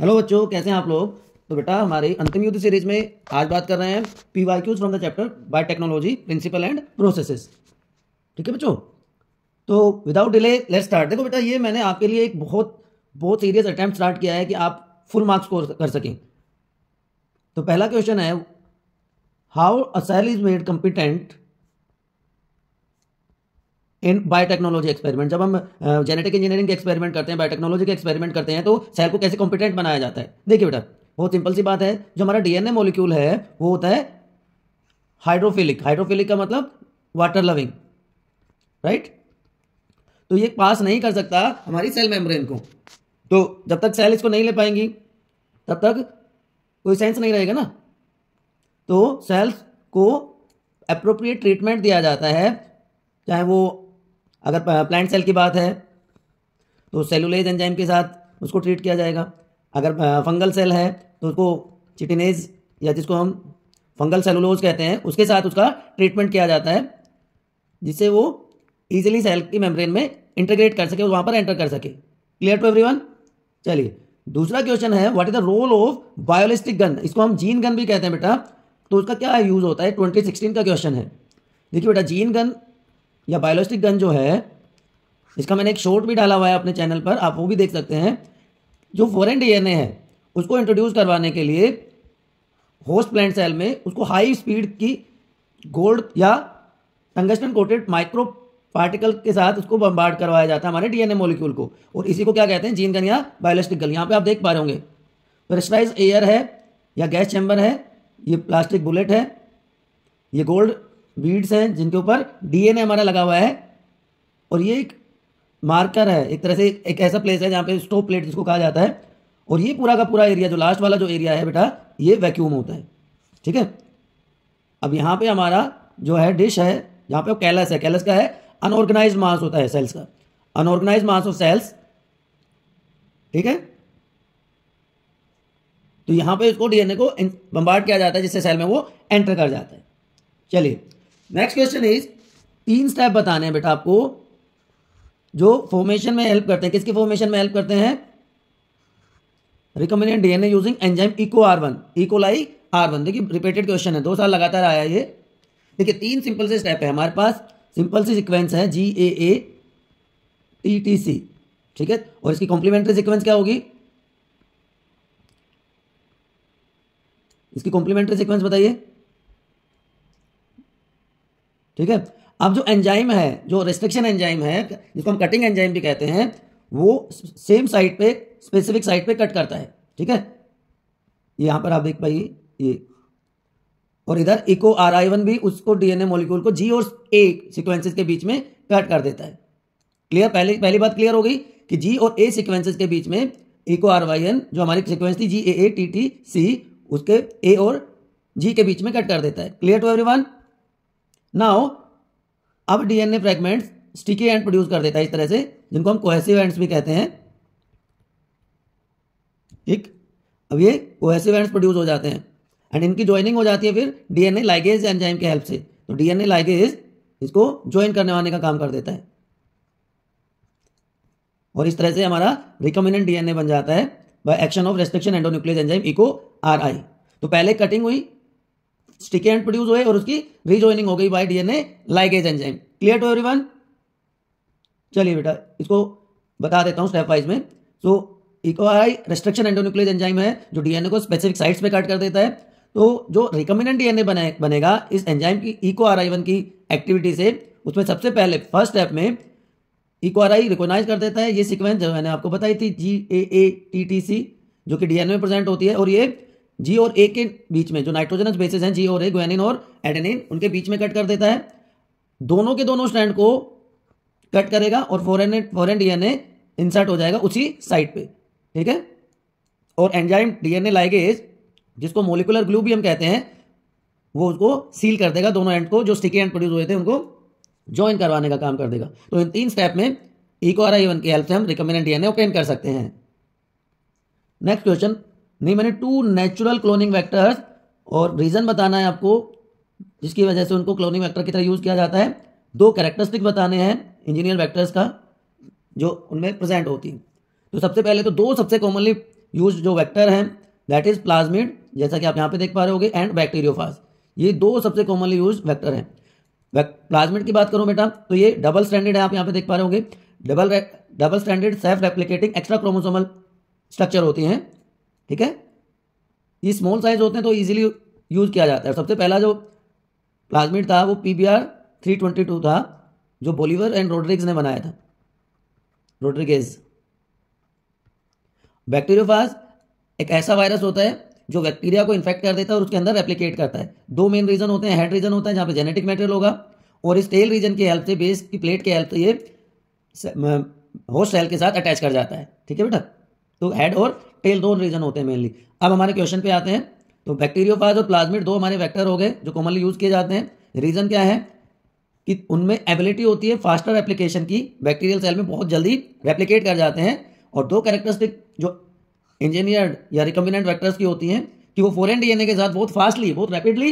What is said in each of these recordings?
Hello बच्चों कैसे हैं आप लोग तो बेटा हमारे अंतिम युद्ध सीरीज में आज बात कर रहे हैं P Y Qs from the chapter biotechnology principle and processes ठीक है बच्चों तो विदाउट डिले लेट स्टार्ट देखो बेटा ये मैंने आपके लिए एक बहुत बहुत सीरियस अटैम्प्ट स्टार्ट किया है कि आप फुल मार्क्स स्कोर कर सकें तो पहला क्वेश्चन है how a cell is made competent in biotechnology experiment जब हम जेनेटिक इंजीनियरिंग के एक्सपेरिमेंट करते हैं बायोटेक्नोलॉजी के एक्सपेरिमेंट करते हैं तो सेल को कैसे कॉम्पिटेंट बनाया जाता है देखिए बेटा बहुत सिंपल सी बात है जो हमारा डीएनए मॉलिक्यूल है वो होता है हाइड्रोफिलिक हाइड्रोफिलिक का मतलब वाटर लविंग राइट तो ये पास नहीं कर सकता हमारी सेल मेम्ब्रेन को तो जब तक सेल इसको नहीं ले पाएंगी तब तक कोई सेंस नहीं रहेगा ना तो सेल्स को अप्रोप्रिएट ट्रीटमेंट दिया जाता है चाहे वो अगर प्लांट सेल की बात है तो सेलुलेज एंजाइम के साथ उसको ट्रीट किया जाएगा अगर फंगल सेल है तो उसको चिटिनेज या जिसको हम फंगल सेलुलोज कहते हैं उसके साथ उसका ट्रीटमेंट किया जाता है जिससे वो ईजिली सेल की मेम्ब्रेन में इंटरग्रेट कर सके और वहाँ पर एंटर कर सके क्लियर टू एवरीवन चलिए दूसरा क्वेश्चन है what is the role of biolistic gun इसको हम जीन गन भी कहते हैं बेटा तो उसका क्या यूज़ होता है ट्वेंटी सिक्सटीन का क्वेश्चन है देखिए बेटा जीन गन या बायोलॉजिक गन जो है इसका मैंने एक शॉर्ट भी डाला हुआ है अपने चैनल पर आप वो भी देख सकते हैं जो फॉरन डीएनए है उसको इंट्रोड्यूस करवाने के लिए होस्ट प्लांट सेल में उसको हाई स्पीड की गोल्ड या टंगस्टन कोटेड माइक्रो पार्टिकल के साथ उसको बम्बार्ड करवाया जाता है हमारे डीएनए मॉलिक्यूल को और इसी को क्या कहते हैं जीन गन या बायोलॉजिक गन यहाँ पे आप देख पा रहे होंगे प्रेशराइज एयर है या गैस चैम्बर है ये प्लास्टिक बुलेट है ये गोल्ड बीड्स हैं जिनके ऊपर डीएनए हमारा लगा हुआ है और ये एक मार्कर है एक तरह से एक ऐसा प्लेस है जहाँ पे स्टोव प्लेट जिसको कहा जाता है और ये पूरा का पूरा एरिया जो लास्ट वाला जो एरिया है बेटा ये वैक्यूम होता है ठीक है अब यहाँ पे हमारा जो है डिश है यहाँ पे कैलस है कैलस का है अनऑर्गेनाइज मास होता है सेल्स का अनऑर्गेनाइज मास ऑफ सेल्स ठीक है तो यहाँ पे इसको डीएनए को बम्बार्ड किया जाता है जिससे सेल में वो एंटर कर जाता है चलिए नेक्स्ट क्वेश्चन इज तीन स्टेप बताने हैं बेटा आपको जो फॉर्मेशन में हेल्प करते हैं किसकी फॉर्मेशन में हेल्प करते हैं recombinant DNA using enzyme Eco R one E coli R one देखिए रिपीटेड क्वेश्चन है दो साल लगातार आया ये देखिए तीन सिंपल से स्टेप है हमारे पास सिंपल सी सिक्वेंस है जी ए ए टी टी सी ठीक है और इसकी कॉम्प्लीमेंट्री सिक्वेंस क्या होगी इसकी कॉम्प्लीमेंट्री सिक्वेंस बताइए ठीक है अब जो एंजाइम है जो रेस्ट्रिक्शन एंजाइम है जिसको हम कटिंग एंजाइम भी कहते हैं वो सेम साइड पे स्पेसिफिक साइड पे कट करता है ठीक है यहां पर आप देख पाइए ये और इधर इको आर आई वन भी उसको डीएनए मॉलिक्यूल को जी और ए सिक्वेंसेज के बीच में कट कर देता है क्लियर पहले पहली बात क्लियर हो गई कि जी और ए सिक्वेंसेज के बीच में इको आर वाई एन जो हमारी सिक्वेंस थी जी ए ए टी टी सी उसके ए और जी के बीच में कट कर देता है क्लियर टू वन नाउ अब DNA fragments sticky end produce कर देता है इस तरह से जिनको हम कोहेसिव एंड्स भी कहते हैं ठीक अब ये कोहेसिव एंड्स प्रोड्यूस हो जाते हैं एंड इनकी ज्वाइनिंग हो जाती है फिर डीएनए लाइगेज एंजाइम के हेल्प से तो डीएनए लाइगेज इसको ज्वाइन करने वाने का काम कर देता है और इस तरह से हमारा रिकमेंडेंट डीएनए बन जाता है by action of restriction endonuclease enzyme Eco R I तो पहले कटिंग हुई स्टिके एंड प्रोड्यूस हुए और उसकी रिजॉइनिंग हो गई by DNA ligase enzyme clear to everyone चलिए बेटा इसको बता देता हूँ स्टेप वाइज में so EcoRI restriction endonuclease enzyme है जो डीएनए को स्पेसिफिक साइट्स पे कट कर देता है तो जो रिकमेंडेंट डीएनए बने बनेगा इस एंजाइम की इको आर आई वन की एक्टिविटी से उसमें सबसे पहले फर्स्ट स्टेप में इको आर आई रिकोनाइज कर देता है ये सीक्वेंस जो मैंने आपको बताई थी जी ए ए टी टी सी जो कि डीएनए में प्रेजेंट होती है और ये जी और ए के बीच में जो नाइट्रोजनस बेसिस हैं जी और ए ग्वेनिन और एडेनिन उनके बीच में कट कर देता है दोनों के दोनों स्टैंड को कट करेगा और and foreign DNA insert हो जाएगा उसी साइड पे ठीक है और एंजाइम डीएनए लाइगेज जिसको मोलिकुलर ग्लू भी हम कहते हैं वो उसको सील कर देगा दोनों एंड को जो स्टिकी एंड प्रोड्यूस हुए थे उनको ज्वाइन करवाने का काम कर देगा तो इन तीन स्टेप में इको आर आई वन की हेल्प से हम रिकमेंडेंट डीएनए ओपेन कर सकते हैं नेक्स्ट क्वेश्चन नहीं मैंने टू नेचुरल क्लोनिंग वैक्टर्स और रीज़न बताना है आपको जिसकी वजह से उनको क्लोनिंग वैक्टर की तरह यूज़ किया जाता है दो कैरेक्टरिस्टिक बताने हैं इंजीनियर वैक्टर्स का जो उनमें प्रेजेंट होती है तो सबसे पहले तो दो सबसे कॉमनली यूज जो वैक्टर हैं दैट इज़ प्लाज्मिड जैसा कि आप यहाँ पे देख पा रहे होगे एंड बैक्टीरियोफाज ये दो सबसे कॉमनली यूज वैक्टर हैं प्लाज्मिड की बात करूँ बेटा तो ये डबल स्टैंडर्ड है आप यहाँ पे देख पा रहे होंगे double double stranded self replicating extra chromosomal structure होती हैं ठीक है ये स्मॉल साइज होते हैं तो ईजिली यूज किया जाता है सबसे पहला जो प्लाज्मिड था वो P B R three twenty two था जो बोलीवर एंड रोड्रिग्स ने बनाया था रोड्रिगेज बैक्टीरियोफाज एक ऐसा वायरस होता है जो बैक्टीरिया को इन्फेक्ट कर देता है और उसके अंदर रेप्लीकेट करता है दो मेन रीजन होते हैं हेड रीजन होता है जहां पे जेनेटिक मेटेरियल होगा और इस टेल रीजन की हेल्प से बेस की प्लेट की हेल्प से ये होस्ट सेल के साथ अटैच कर जाता है ठीक है बेटा तो हेड और टेल दोन रीजन होते हैं मेनली अब हमारे क्वेश्चन पे आते हैं तो बैक्टीरियोफाज और प्लाज्मिड दो हमारे वैक्टर हो गए जो कॉमनली यूज किए जाते हैं रीजन क्या है कि उनमें एबिलिटी होती है फास्टर एप्लीकेशन की बैक्टीरियल सेल में बहुत जल्दी रेप्लीकेट कर जाते हैं और दो कैरेक्टरिस्टिक जो इंजीनियर्ड या रिकम्बिनेंट वैक्टर्स की होती हैं कि वो फॉरन डीएनए के साथ बहुत फास्टली बहुत रैपिडली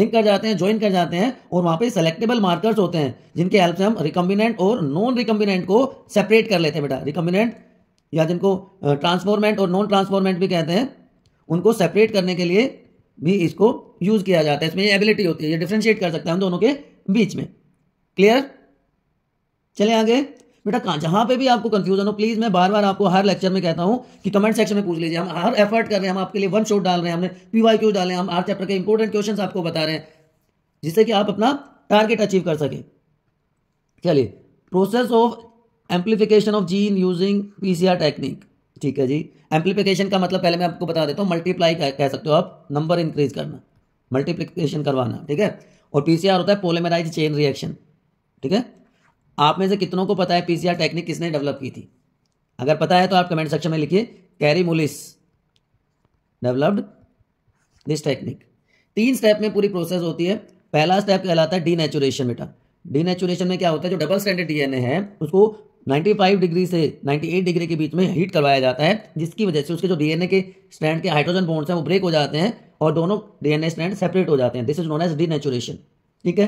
लिंक कर जाते हैं ज्वाइन कर जाते हैं और वहाँ पे सेलेक्टेबल मार्कर्स होते हैं जिनके हेल्प से हम रिकम्बिनेंट और नॉन रिकम्बिनेंट को सेपरेट कर लेते हैं बेटा रिकम्बिनेंट या जिनको ट्रांसफॉर्मेंट और नॉन ट्रांसफॉर्मेंट भी कहते हैं उनको सेपरेट करने के लिए भी इसको यूज़ किया जाता है इसमें ये एबिलिटी होती है ये डिफ्रेंशिएट कर सकते हैं हम दोनों के बीच में क्लियर चले आगे बेटा कहाँ जहाँ पे भी आपको कंफ्यूजन हो प्लीज़ मैं बार बार आपको हर लेक्चर में कहता हूँ कि कमेंट सेक्शन में पूछ लीजिए हम हर एफर्ट कर रहे हैं हम आपके लिए वन शॉट डाल रहे हैं हमने पी वाई क्यू डाले हम हर चैप्टर के इंपॉर्टेंट क्वेश्चन आपको बता रहे हैं जिससे कि आप अपना टारगेट अचीव कर सकें चलिए process of amplification of gene using PCR technique ठीक है जी एम्पलीफिकेशन का मतलब पहले मैं आपको बता देता हूँ मल्टीप्लाई कह सकते हो आप नंबर इंक्रीज करना मल्टीप्लीकेशन करवाना ठीक है और पीसीआर होता है पोलेमेराइज चेन रिएक्शन ठीक है आप में से कितनों को पता है पीसीआर टेक्निक किसने डेवलप की थी अगर पता है तो आप कमेंट सेक्शन में लिखिए Kary Mullis developed this technique तीन स्टेप में पूरी प्रोसेस होती है पहला स्टेप कहलाता है डी नेचुरेशन बेटा डी नेचुरेशन में क्या होता है जो डबल स्टैंडर्ड डीएनए है उसको 95 डिग्री से 98 डिग्री के बीच में हीट करवाया जाता है जिसकी वजह से उसके जो डीएनए के स्टैंड के हाइड्रोजन बॉन्ड्स हैं वो ब्रेक हो जाते हैं और दोनों डीएनए स्टैंड सेपरेट हो जाते हैं this is known as D ठीक है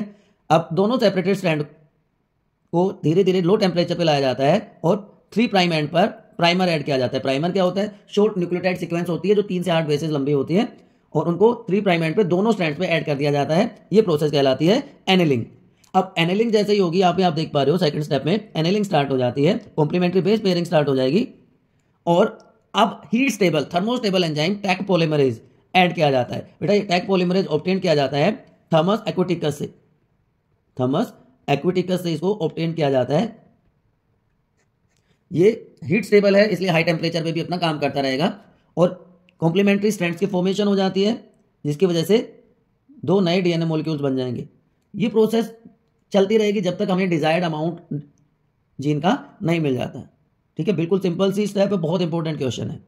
अब दोनों सेपरेटेड स्टैंड को धीरे धीरे लो टेम्परेचर पर लाया जाता है और थ्री प्राइम एंड पर प्राइमर ऐड किया जाता है प्राइमर क्या होता है शॉर्ट न्यूक्लियोटाइड सिक्वेंस होती है जो तीन से आठ बेसिस लंबी होती है और उनको थ्री प्राइम एंड पे दोनों स्टैंड पे ऐड कर दिया जाता है ये प्रोसेस कहलाती है एनिलिंग अब एनेलिंग जैसे ही होगी यहाँ आप देख पा रहे हो सेकंड स्टेप में एनेलिंग स्टार्ट हो जाती है कॉम्प्लीमेंट्री बेस पेयरिंग स्टार्ट हो जाएगी और अब heat stable thermostable enzyme Taq polymerase add किया जाता है बेटा ये टैक पोलिमरेज ऑप्टेन किया जाता है थर्मस एक्विटिकस से थर्मस एक्विटिकस से इसको ऑप्टेन किया जाता है ये हीट स्टेबल है इसलिए हाई टेम्परेचर पे भी अपना काम करता रहेगा और कॉम्प्लीमेंट्री स्ट्रेंड्स की फॉर्मेशन हो जाती है जिसकी वजह से दो नए डीएनए मॉलिक्यूल्स बन जाएंगे ये प्रोसेस चलती रहेगी जब तक हमें डिजायर्ड अमाउंट जीन का नहीं मिल जाता है ठीक है बिल्कुल सिंपल सी स्टेप है बहुत इंपॉर्टेंट क्वेश्चन है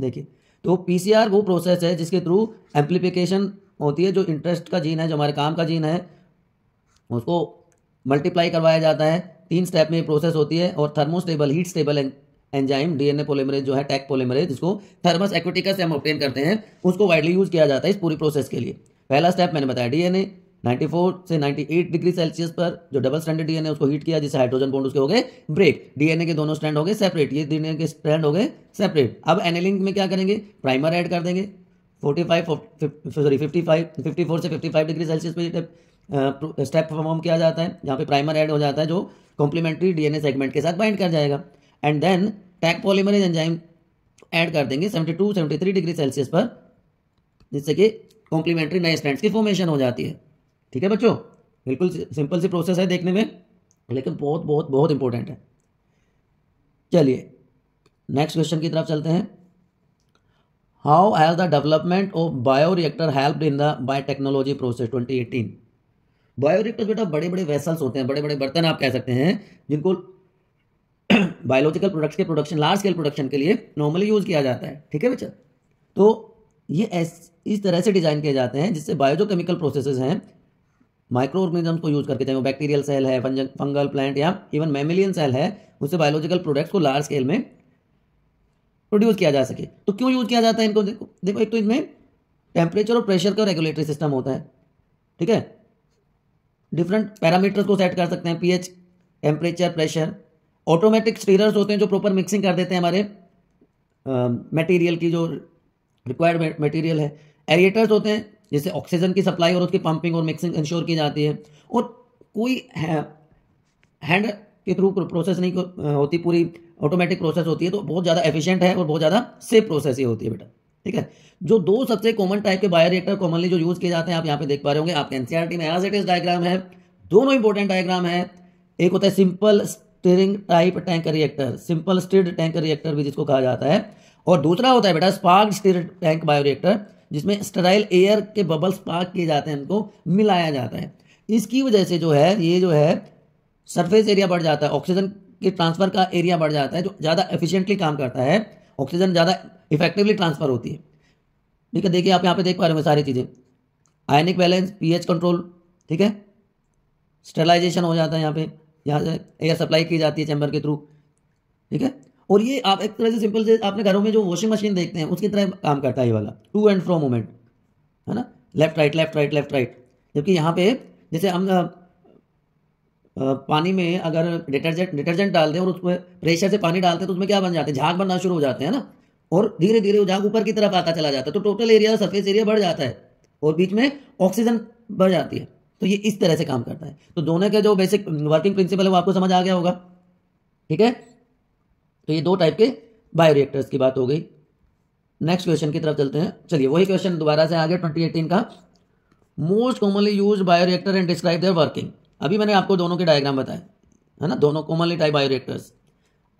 देखिए तो पीसीआर वो प्रोसेस है जिसके थ्रू एम्प्लीफिकेशन होती है जो इंटरेस्ट का जीन है जो हमारे काम का जीन है उसको मल्टीप्लाई करवाया जाता है तीन स्टेप में प्रोसेस होती है और thermostable heat stable enzyme DNA polymerase जो है टैक पोलिमरेज जिसको थर्मस एक्वेटिका से हम ऑप्टेन करते हैं उसको वाइडली यूज किया जाता है इस पूरी प्रोसेस के लिए पहला स्टेप मैंने बताया डीएनए 94 से 98 डिग्री सेल्सियस पर जो डबल स्टैंडर्ड डीएनए उसको हीट किया जिससे हाइड्रोजन बॉन्ड उसके हो गए ब्रेक डीएनए के दोनों स्टैंड हो गए सेपरेट ये डीएनए के स्टैंड हो गए सेपरेट अब एनेलिंग में क्या करेंगे प्राइमर ऐड कर देंगे 45 सॉरी 55 54 से 55 डिग्री सेल्सियस पर स्टेप परफॉर्म किया जाता है जहाँ पे प्राइमर एड हो जाता है जो कॉम्प्लीमेंट्री डीएनए सेगमेंट के साथ बाइंड कर जाएगा and then Taq polymerase enzyme add कर देंगे 72 73 डिग्री सेल्सियस पर जिससे कि कॉम्प्लीमेंट्री नए स्टैंड की फॉर्मेशन हो जाती है ठीक है बच्चों बिल्कुल सिंपल सी प्रोसेस है देखने में लेकिन बहुत बहुत बहुत इंपॉर्टेंट है चलिए नेक्स्ट क्वेश्चन की तरफ चलते हैं how has the development of bioreactor help in the biotechnology process 2018 bioreactor बेटा बड़े बड़े वेसल्स होते हैं बड़े बड़े बर्तन आप कह सकते हैं जिनको बायोलॉजिकल प्रोडक्ट्स के प्रोडक्शन लार्ज स्केल प्रोडक्शन के लिए नॉर्मली यूज़ किया जाता है ठीक है बच्चा तो ये इस तरह से डिज़ाइन किए जाते हैं जिससे बायो जो केमिकल प्रोसेसेस हैं माइक्रो ऑर्गेनिजम्स को यूज करके चाहे वो बैक्टीरियल सेल है फंगल प्लांट या इवन मेमिलियन सेल है उससे बायोलॉजिकल प्रोडक्ट्स को लार्ज स्केल में प्रोड्यूस किया जा सके तो क्यों यूज किया जाता है इनको देखो देखो एक तो इसमें टेम्परेचर और प्रेशर का रेगुलेटरी सिस्टम होता है ठीक है डिफरेंट पैरामीटर्स को सेट कर सकते हैं pH temperature pressure automatic stirrers होते हैं जो प्रॉपर मिक्सिंग कर देते हैं हमारे मटेरियल की जो रिक्वायर्ड मटेरियल है एरिएटर्स होते हैं जैसे ऑक्सीजन की सप्लाई और उसकी पंपिंग और मिक्सिंग इंश्योर की जाती है और कोई हैंड के थ्रू प्रोसेस नहीं होती पूरी ऑटोमेटिक प्रोसेस होती है तो बहुत ज़्यादा एफिशिएंट है और बहुत ज़्यादा सेफ प्रोसेस ही होती है बेटा ठीक है जो दो सबसे कॉमन टाइप के बायो रिएक्टर कॉमनली जो यूज़ किए जाते हैं आप यहाँ पे देख पा रहे होंगे आपके एनसीआरटी में एज इट इज डायग्राम है दोनों इंपॉर्टेंट डायग्राम है एक होता है simple stirring type tanker reactor simple stirred tanker reactor भी जिसको कहा जाता है और दूसरा होता है बेटा sparged stirred tank bioreactor जिसमें स्टराइल एयर के बबल्स पार्क किए जाते हैं उनको मिलाया जाता है इसकी वजह से जो है ये जो है सरफेस एरिया बढ़ जाता है ऑक्सीजन के ट्रांसफ़र का एरिया बढ़ जाता है जो ज़्यादा एफिशिएंटली काम करता है ऑक्सीजन ज़्यादा इफेक्टिवली ट्रांसफ़र होती है ठीक है देखिए आप यहाँ पे देख पा रहे हो सारी चीज़ें आयनिक बैलेंस पीएच कंट्रोल ठीक है स्टेलाइजेशन हो जाता है यहाँ पे यहाँ से एयर सप्लाई की जाती है चैम्बर के थ्रू ठीक है और ये आप एक तरह से सिंपल से आपने घरों में जो वॉशिंग मशीन देखते हैं उसकी तरह काम करता है ये वाला टू एंड फ्रो मोमेंट है ना left right left right left right जबकि यहाँ पे जैसे हम पानी में अगर डिटर्जेंट डिटर्जेंट डालते हैं और उस पर प्रेशर से पानी डालते हैं तो उसमें क्या बन जाते हैं झाग बनना शुरू हो जाते हैं ना और धीरे धीरे वो झाग ऊपर की तरफ आता चला जाता है तो टोटल एरिया सरफेस एरिया बढ़ जाता है और बीच में ऑक्सीजन बढ़ जाती है तो ये इस तरह से काम करता है तो दोनों के जो बेसिक वर्किंग प्रिंसिपल है वो आपको समझ आ गया होगा ठीक है तो ये दो टाइप के बायोरिएक्टर्स की बात हो गई नेक्स्ट क्वेश्चन की तरफ चलते हैं चलिए वही क्वेश्चन दोबारा से आ गया ट्वेंटी का most commonly use bioreactor and describe their working अभी मैंने आपको दोनों के डायग्राम बताए है ना दोनों कॉमनली टाइप बायोरिएक्टर्स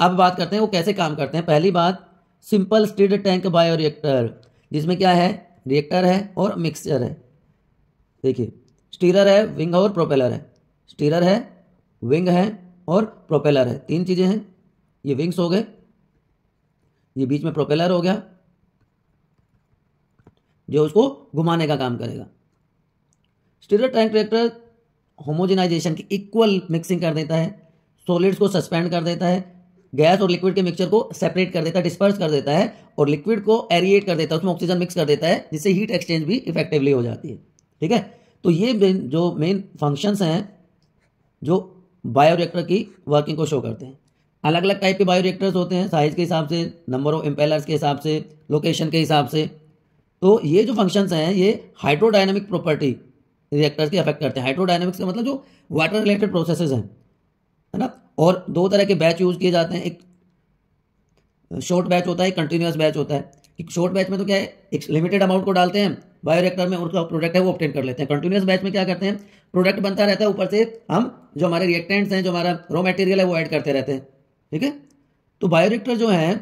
अब बात करते हैं वो कैसे काम करते हैं पहली बात सिंपल स्टीड टैंक बायोरिएक्टर जिसमें क्या है रिएक्टर है और मिक्सचर है देखिए स्टीरर है विंग और प्रोपेलर है स्टीरर है विंग है और प्रोपेलर है तीन चीज़ें हैं ये विंग्स हो गए ये बीच में प्रोपेलर हो गया जो उसको घुमाने का काम करेगा स्टीरियो टैंक ट्रैक्टर होमोजिनाइजेशन की इक्वल मिक्सिंग कर देता है सॉलिड्स को सस्पेंड कर देता है गैस और लिक्विड के मिक्सचर को सेपरेट कर देता है डिस्पर्स कर देता है और लिक्विड को एरिएट कर देता है उसमें ऑक्सीजन मिक्स कर देता है जिससे हीट एक्सचेंज भी इफेक्टिवली हो जाती है ठीक है तो ये जो मेन फंक्शंस हैं जो बायोरिएक्टर की वर्किंग को शो करते हैं अलग अलग टाइप के बायो रिएक्टर्स होते हैं साइज़ के हिसाब से नंबर ऑफ इम्पेलर्स के हिसाब से लोकेशन के हिसाब से तो ये जो फंक्शंस हैं ये हाइड्रोडाइनमिक प्रॉपर्टी रिएक्टर्स के अफेक्ट करते हैं हाइड्रोडाइनमिक्स का मतलब जो वाटर रिलेटेड प्रोसेसेस हैं है ना और दो तरह के बैच यूज़ किए जाते हैं एक शॉर्ट बैच होता है कंटिन्यूस बैच होता है एक शॉर्ट बैच में तो क्या है एक लिमिटेड अमाउंट को डालते हैं बायो रिएक्टर में उनका प्रोडक्ट है वो ऑप्टेन कर लेते हैं कंटिन्यूस बैच में क्या करते हैं प्रोडक्ट बनता रहता है ऊपर से हम जो हमारे रिएक्टेंट्स हैं जो हमारा रॉ मटेरियल है वो ऐड करते रहते हैं ठीक है तो बायोरिएक्टर जो है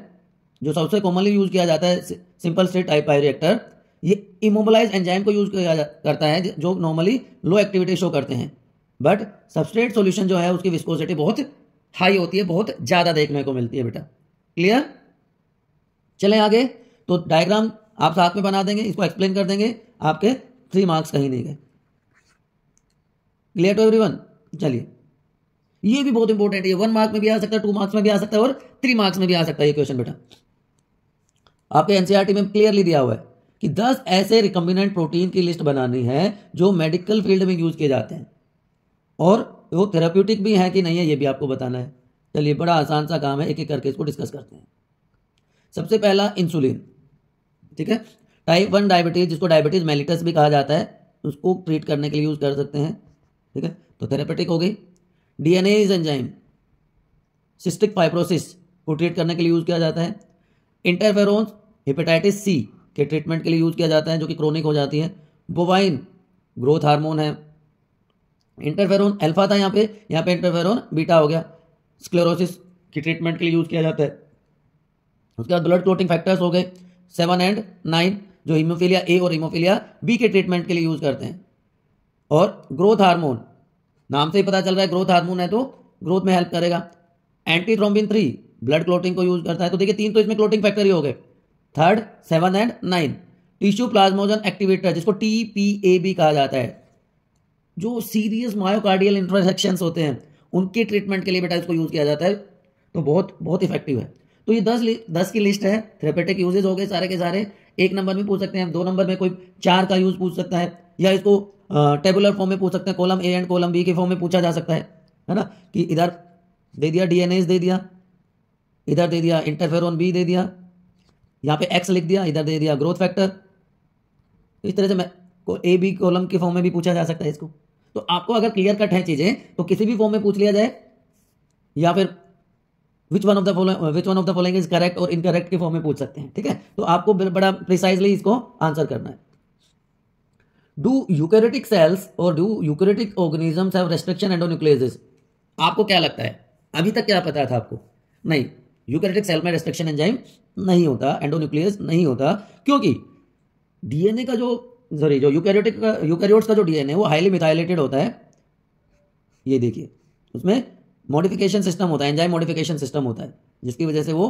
जो सबसे कॉमनली यूज किया जाता है सिंपल स्टेट टाइप बायोरिएक्टर ये इमोबलाइज एंजाइम को यूज किया करता है जो नॉर्मली लो एक्टिविटी शो करते हैं बट सबस्ट्रेट सॉल्यूशन जो है उसकी विस्कोसिटी बहुत हाई होती है बहुत ज़्यादा देखने को मिलती है बेटा क्लियर चले आगे तो डायग्राम आप साथ में बना देंगे इसको एक्सप्लेन कर देंगे आपके थ्री मार्क्स कहीं नहीं गए क्लियर टू एवरीवन चलिए ये भी बहुत इंपॉर्टेंट है वन मार्क में भी आ सकता है टू मार्क्स में भी आ सकता है और थ्री मार्क्स में भी आ सकता है ये क्वेश्चन बेटा आपके एनसीआरटी e में क्लियरली दिया हुआ है कि दस ऐसे रिकम्बिनेंट प्रोटीन की लिस्ट बनानी है जो मेडिकल फील्ड में यूज किए जाते हैं और वो थेराप्यूटिक भी है कि नहीं है ये भी आपको बताना है चलिए बड़ा आसान सा काम है एक एक करके इसको डिस्कस करते हैं सबसे पहला इंसुलिन ठीक है टाइप वन डायबिटीज जिसको डायबिटीज मेलिटस भी कहा जाता है उसको ट्रीट करने के लिए यूज कर सकते हैं ठीक है तो थेरापेटिक हो गई DNase enzyme cystic fibrosis को ट्रीट करने के लिए यूज़ किया जाता है इंटरफेरोन्स हिपेटाइटिस सी के ट्रीटमेंट के लिए यूज़ किया जाता है जो कि क्रोनिक हो जाती है बोवाइन ग्रोथ हार्मोन है इंटरफेरोन अल्फा था यहाँ पे यहाँ पे इंटरफेरोन बीटा हो गया स्क्लेरोसिस की ट्रीटमेंट के लिए यूज़ किया जाता है उसके बाद ब्लड क्लोटिंग फैक्टर्स हो गए सेवन एंड नाइन जो हीमोफीलिया ए और हीमोफीलिया बी के ट्रीटमेंट के लिए यूज़ करते हैं और ग्रोथ हार्मोन नाम से ही पता चल रहा है ग्रोथ हार्मोन है तो ग्रोथ में हेल्प करेगा antithrombin three blood clotting को यूज करता है तो देखिए तीन तो इसमें क्लोटिंग फैक्टर ही हो गए third seven and nine tissue plasminogen activator जिसको टी पी ए बी कहा जाता है जो सीरियस मायोकार्डियल इंट्रोसेक्शन होते हैं उनके ट्रीटमेंट के लिए बेटा इसको यूज़ किया जाता है तो बहुत बहुत इफेक्टिव है तो ये दस दस की लिस्ट है थेरेपेटिक यूजेज हो गए सारे के सारे एक नंबर में पूछ सकते हैं दो नंबर में कोई चार का यूज़ पूछ सकता है या इसको टेबुलर फॉर्म में पूछ सकते हैं column A and column B के फॉर्म में पूछा जा सकता है है ना कि इधर दे दिया डीएनएस दे दिया इधर दे दिया इंटरफेरोन बी दे दिया यहाँ पे एक्स लिख दिया इधर दे दिया ग्रोथ तो फैक्टर इस तरह से मैं को ए बी कॉलम के फॉर्म में भी पूछा जा सकता है इसको तो आपको अगर क्लियर कट है चीज़ें तो किसी भी फॉर्म में पूछ लिया जाए या फिर which one of the following which one of the following is correct और इनकरेक्ट के फॉर्म में पूछ सकते हैं ठीक है तो आपको बड़ा प्रिसाइजली इसको आंसर करना है do eukaryotic cells or do eukaryotic organisms have restriction endonucleases आपको क्या लगता है अभी तक क्या पता था आपको नहीं यूकेरेटिक सेल में रेस्ट्रिक्शन एंजाइम नहीं होता एंडोन्यूक्लियस नहीं होता क्योंकि डीएनए का जो सॉरी जो यूकेरेटिक का यूकेरियोट्स का जो डीएनए वो हाईली मिथाइलेटेड होता है ये देखिए उसमें मॉडिफिकेशन सिस्टम होता है एंजाइम मॉडिफिकेशन सिस्टम होता है जिसकी वजह से वो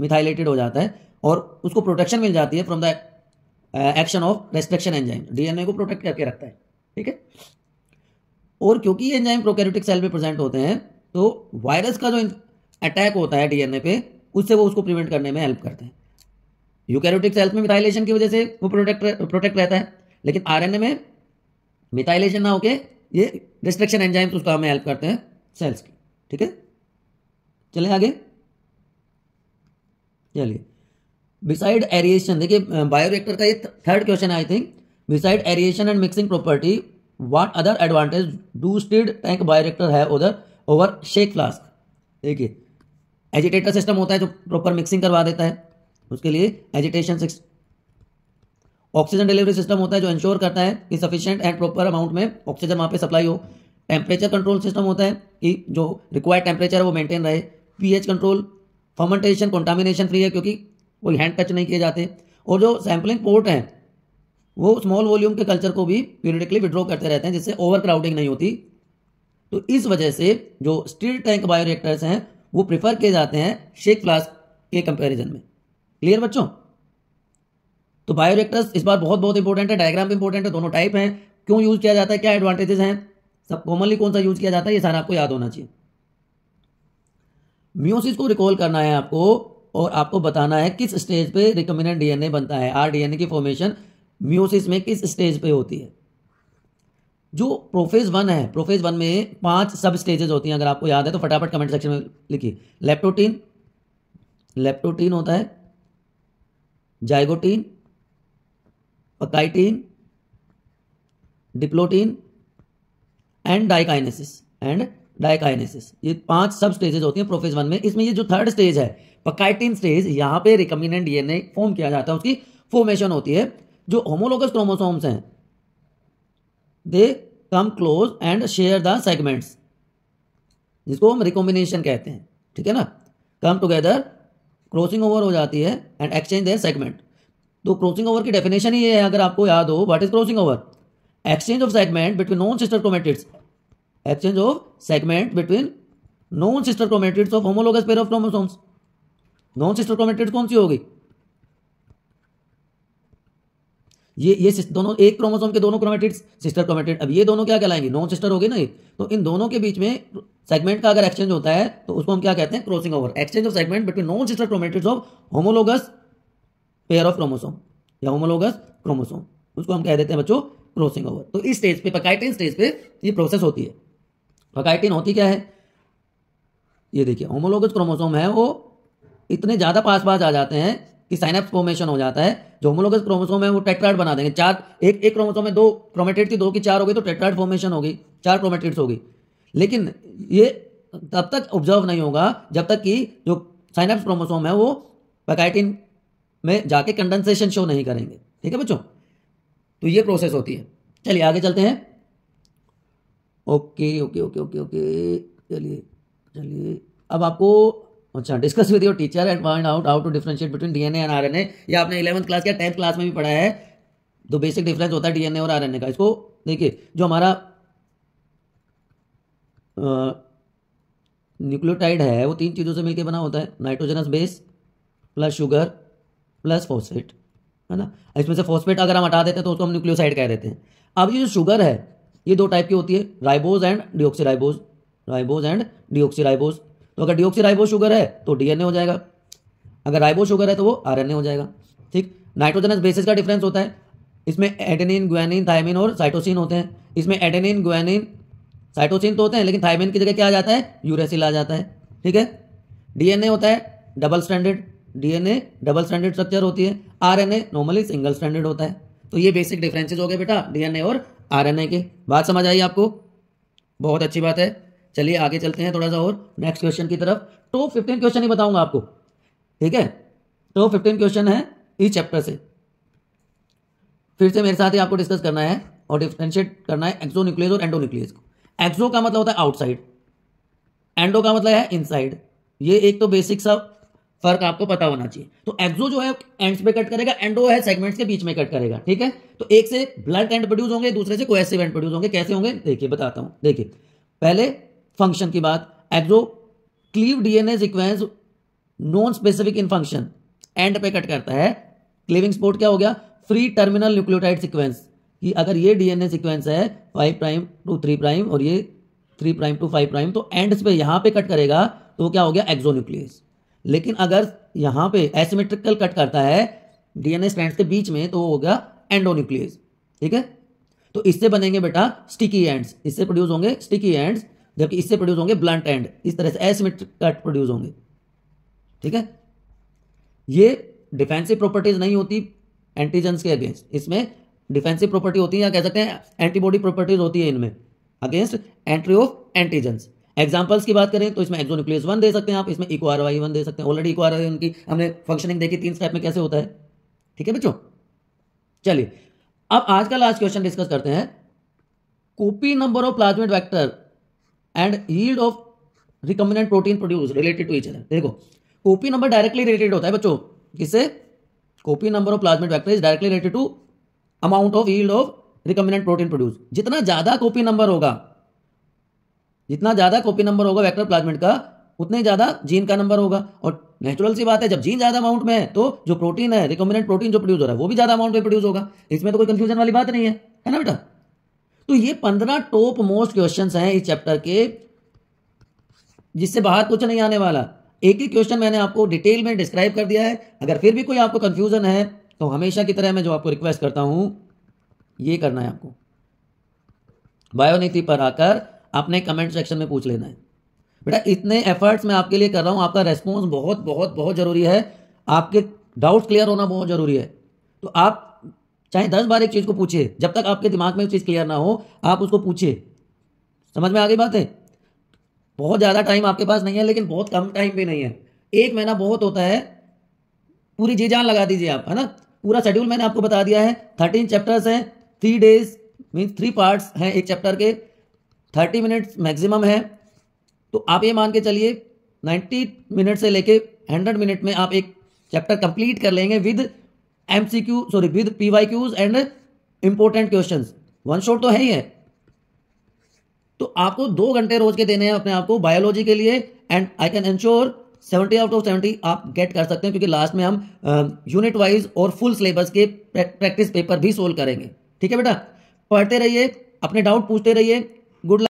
मिथाइलेटेड हो जाता है और उसको प्रोटेक्शन मिल जाती है from the action of restriction enzyme DNA को प्रोटेक्ट करके रखता है ठीक है और क्योंकि ये एंजाइम प्रोकैरियोटिक सेल में प्रेजेंट होते हैं तो वायरस का जो अटैक होता है डीएनए पे उससे वो उसको प्रिवेंट करने में हेल्प करते हैं यूकैरियोटिक सेल्स में मिथाइलेशन की वजह से वो प्रोटेक्ट प्रोटेक्ट रहता है लेकिन आरएनए में मिथाइलेशन ना होके ये रेस्ट्रिक्शन एंजाइम्स उसका हमें हेल्प करते हैं सेल्स की ठीक है चले आगे चलिए बिसाइड एरिएशन देखिए बायोरिएक्टर का ये third question I think beside aeration and mixing property what other advantage do stirred tank bioreactor है उधर ओवर शेक फ्लास्क देखिए एजिटेटर सिस्टम होता है जो प्रॉपर मिक्सिंग करवा देता है उसके लिए एजिटेशन ऑक्सीजन डिलीवरी सिस्टम होता है जो इंश्योर करता है कि सफिशियंट एंड प्रॉपर अमाउंट में ऑक्सीजन वहाँ पे सप्लाई हो टेम्परेचर कंट्रोल सिस्टम होता है कि जो रिक्वायर्ड टेम्परेचर है वो मेंटेन रहे pH control fermentation contamination free है क्योंकि कोई हैंड टच नहीं किए जाते और जो सैम्पलिंग पोर्ट हैं वो स्मॉल वॉल्यूम के कल्चर को भी पीरियडिकली विड्रॉ करते रहते हैं जिससे ओवर क्राउडिंग नहीं होती तो इस वजह से जो स्टील टैंक बायोरिएक्टर्स हैं वो प्रिफर किए जाते हैं शेक फ्लास्क के कंपैरिजन में क्लियर बच्चों तो बायोरिएक्टर्स इस बार बहुत बहुत इंपॉर्टेंट है डायग्राम भी इंपॉर्टेंट है दोनों टाइप हैं क्यों यूज किया जाता है क्या एडवांटेजेस हैं सब कॉमनली कौन सा यूज किया जाता है ये सारा आपको याद होना चाहिए म्यूसिस को रिकॉल करना है आपको और आपको बताना है किस स्टेज पे रिकम्बिनेंट डीएनए बनता है आर डीएनए की फॉर्मेशन म्यूसिस में किस स्टेज पे होती है जो प्रोफेज वन है प्रोफेज वन में पांच सब स्टेजेस होती हैं अगर आपको याद है तो फटाफट कमेंट सेक्शन में लिखिए लेप्टोटीन लेप्टोटीन होता है zygotene pachytene diplotene and diakinesis and diakinesis ये पांच सब स्टेजेस होती हैं प्रोफेज वन में इसमें ये जो थर्ड स्टेज है पकाइटिन स्टेज यहाँ पे रिकम्बिनेंट डीएनए फॉर्म किया जाता है उसकी फॉर्मेशन होती है जो होमोलोगस क्रोमोसोम्स हैं they come close and share the segments जिसको हम रिकॉम्बिनेशन कहते हैं ठीक है ना कम टुगेदर क्रॉसिंग ओवर हो जाती है एंड एक्सचेंज द सेगमेंट तो क्रॉसिंग ओवर की डेफिनेशन ही है अगर आपको याद हो what is crossing over exchange of segment between non sister chromatids exchange of segment between non sister chromatids of homologous pair of chromosomes non sister chromatids कौन सी होगी ये ये दोनों एक क्रोमोसोम के दोनों क्रोमेटिड्स सिस्टर क्रोमेटिड अब ये दोनों क्या कहलाएंगे नॉन सिस्टर होगी ना ये तो इन दोनों के बीच में सेगमेंट का अगर एक्सचेंज होता है तो उसको हम क्या कहते हैं crossing over exchange of segment between non sister chromatids of homologous pair of chromosome या होमोलोगस क्रोमोसोम उसको हम कह देते हैं बच्चों क्रॉसिंग ओवर तो इस स्टेज पे पकाइटिंग स्टेज पे ये प्रोसेस होती है फकाइटिन होती क्या है ये देखिए होमोलोगस क्रोमोसोम है वो इतने ज़्यादा पास पास आ जाते हैं कि साइनैप्स फॉर्मेशन हो जाता है जो होमोलोगस क्रोमोसोम है वो टेक्ट्राइड बना देंगे चार एक एक क्रोमोसोम में दो क्रोमेटेड थी दो की चार हो गई तो टेट्राइड फॉर्मेशन होगी चार क्रोमेटेड्स होगी लेकिन ये तब तक ऑब्जर्व नहीं होगा जब तक कि जो साइनैप्स क्रोमोसोम है वो पकाइटिन में जाके कंडेंसेशन शो नहीं करेंगे ठीक है बच्चों तो ये प्रोसेस होती है चलिए आगे चलते हैं okay okay okay okay okay चलिए चलिए अब आपको अच्छा discuss with your teacher and find out how to differentiate between DNA and RNA ये आपने इलेवंथ क्लास या टेंथ क्लास में भी पढ़ा है तो बेसिक डिफरेंस होता है डीएनए और आरएनए का इसको देखिए जो हमारा न्यूक्लियोटाइड है वो तीन चीज़ों से मिलकर बना होता है nitrogenous base plus sugar plus phosphate है ना इसमें से फॉस्फेट अगर हम हटा देते हैं तो उसको हम न्यूक्लियोसाइड कह देते हैं अब ये जो शुगर है ये दो टाइप की होती है ribose and deoxyribose ribose and deoxyribose तो अगर डिओक्सीराइबोज शुगर है तो डीएनए हो जाएगा अगर राइबोज शुगर है तो वो आरएनए हो जाएगा ठीक नाइट्रोजनस बेसिस का डिफरेंस होता है इसमें एडेनिन ग्वेनिन थायमिन और साइटोसिन होते हैं इसमें एडेनिन ग्वेनिन साइटोसिन तो होते हैं लेकिन थायमिन की जगह क्या आ जाता है यूरेसिल आ जाता है ठीक है डीएनए होता है double standard DNA double standard structure होती है आरएनए नॉर्मली सिंगल स्टैंडर्ड होता है तो ये बेसिक डिफरेंसेज हो गए बेटा डीएनए और आर एन ए के बात समझ आई आपको बहुत अच्छी बात है चलिए आगे चलते हैं थोड़ा सा और नेक्स्ट क्वेश्चन की तरफ टॉप फिफ्टीन क्वेश्चन ही बताऊंगा आपको ठीक है टॉप फिफ्टीन क्वेश्चन है इस चैप्टर से फिर से मेरे साथ ही आपको डिस्कस करना है और डिफ्रेंशिएट करना है एक्सो न्यूक्लियस और एंडो न्यूक्लियस को एक्सो का मतलब होता है आउटसाइड एंडो का मतलब है इनसाइड ये एक तो बेसिक सा फर्क आपको पता होना चाहिए तो एक्सो जो है एंड्स पे कट करेगा एंडो है सेगमेंट्स के बीच में कट करेगा ठीक है तो एक से ब्लड एंड प्रोड्यूस होंगे दूसरे से कोएसिव एंड प्रोड्यूस होंगे कैसे होंगे देखिए बताता हूं देखिए पहले फंक्शन की बात exo cleave DNA sequence non specific in function end पे कट करता है क्लीविंग स्पोर्ट क्या हो गया फ्री टर्मिनल न्यूक्लियोटाइड सिक्वेंस कि अगर ये डीएनए सिक्वेंस है five prime to three prime और ये three prime to five prime तो एंड्स पे यहां पे कट करेगा तो क्या हो गया एक्सो न्यूक्लियस लेकिन अगर यहां पे एसिमेट्रिकल कट करता है डीएनए स्ट्रैंड्स के बीच में तो हो गया एंडोन्यूक्लियस ठीक है तो इससे बनेंगे बेटा स्टिकी एंड्स इससे प्रोड्यूस होंगे स्टिकी एंड्स जबकि इससे प्रोड्यूस होंगे ब्लंट एंड इस तरह से एसिमेट्रिक कट प्रोड्यूस होंगे ठीक है ये डिफेंसिव प्रॉपर्टीज नहीं होती एंटीजेंस के अगेंस्ट इसमें डिफेंसिव प्रॉपर्टी होती है या कह सकते हैं एंटीबॉडी प्रॉपर्टीज होती है इनमें against entry of antigens examples की बात करें तो इसमें एक्जो न्यूक्लियस वन दे सकते हैं आप इसमें इको आर वाई वन दे सकते हैं ऑलरेडी इको आर वाई उनकी हमने फंक्शनिंग देखी तीन स्टेप में कैसे होता है ठीक है बच्चों चलिए अब आज का लास्ट क्वेश्चन डिस्कस करते हैं copy number of plasmid vector and yield of recombinant protein produce related to each other देखो कॉपी नंबर डायरेक्टली रिलेटेड होता है बच्चों किससे copy number of plasmid vector is directly related to amount of yield of recombinant protein produce जितना ज्यादा copy number होगा जितना ज़्यादा कॉपी नंबर होगा वेक्टर प्लाजमेंट का उतने ज़्यादा जीन का नंबर होगा और नेचुरल सी बात है जब जीन ज़्यादा अमाउंट में है तो जो प्रोटीन है रिकॉम्बिनेंट प्रोटीन जो प्रोड्यूस हो रहा है वो भी ज़्यादा अमाउंट में प्रोड्यूस होगा इसमें तो कोई कंफ्यूजन वाली बात नहीं है है ना बेटा तो ये पंद्रह टॉप मोस्ट क्वेश्चन हैं इस चैप्टर के जिससे बाहर कुछ नहीं आने वाला एक ही क्वेश्चन मैंने आपको डिटेल में डिस्क्राइब कर दिया है अगर फिर भी कोई आपको कंफ्यूजन है तो हमेशा की तरह मैं जो आपको रिक्वेस्ट करता हूं ये करना है आपको बायोनीति पर आकर आपने कमेंट सेक्शन में पूछ लेना है बेटा इतने एफर्ट्स मैं आपके लिए कर रहा हूँ आपका रेस्पॉन्स बहुत बहुत बहुत ज़रूरी है आपके डाउट क्लियर होना बहुत ज़रूरी है तो आप चाहे दस बार एक चीज़ को पूछिए जब तक आपके दिमाग में चीज़ क्लियर ना हो आप उसको पूछिए समझ में आ गई बात है बहुत ज़्यादा टाइम आपके पास नहीं है लेकिन बहुत कम टाइम भी नहीं है एक महीना बहुत होता है पूरी जी जान लगा दीजिए आप है ना पूरा शेड्यूल मैंने आपको बता दिया है थर्टीन चैप्टर्स हैं three days means three parts हैं एक चैप्टर के थर्टी मिनट्स मैक्सिमम है तो आप ये मान के चलिए नाइन्टी मिनट से लेके हंड्रेड मिनट में आप एक चैप्टर कंप्लीट कर लेंगे with M C Q sorry with P Y Qs and important question one shot तो है ही है तो आपको दो घंटे रोज के देने हैं अपने आप को बायोलॉजी के लिए and I can ensure seventy out of seventy आप गेट कर सकते हैं क्योंकि लास्ट में हम यूनिट uh, वाइज और फुल सिलेबस के प्रैक्टिस पेपर भी सोल्व करेंगे ठीक है बेटा पढ़ते रहिए अपने डाउट पूछते रहिए Good luck.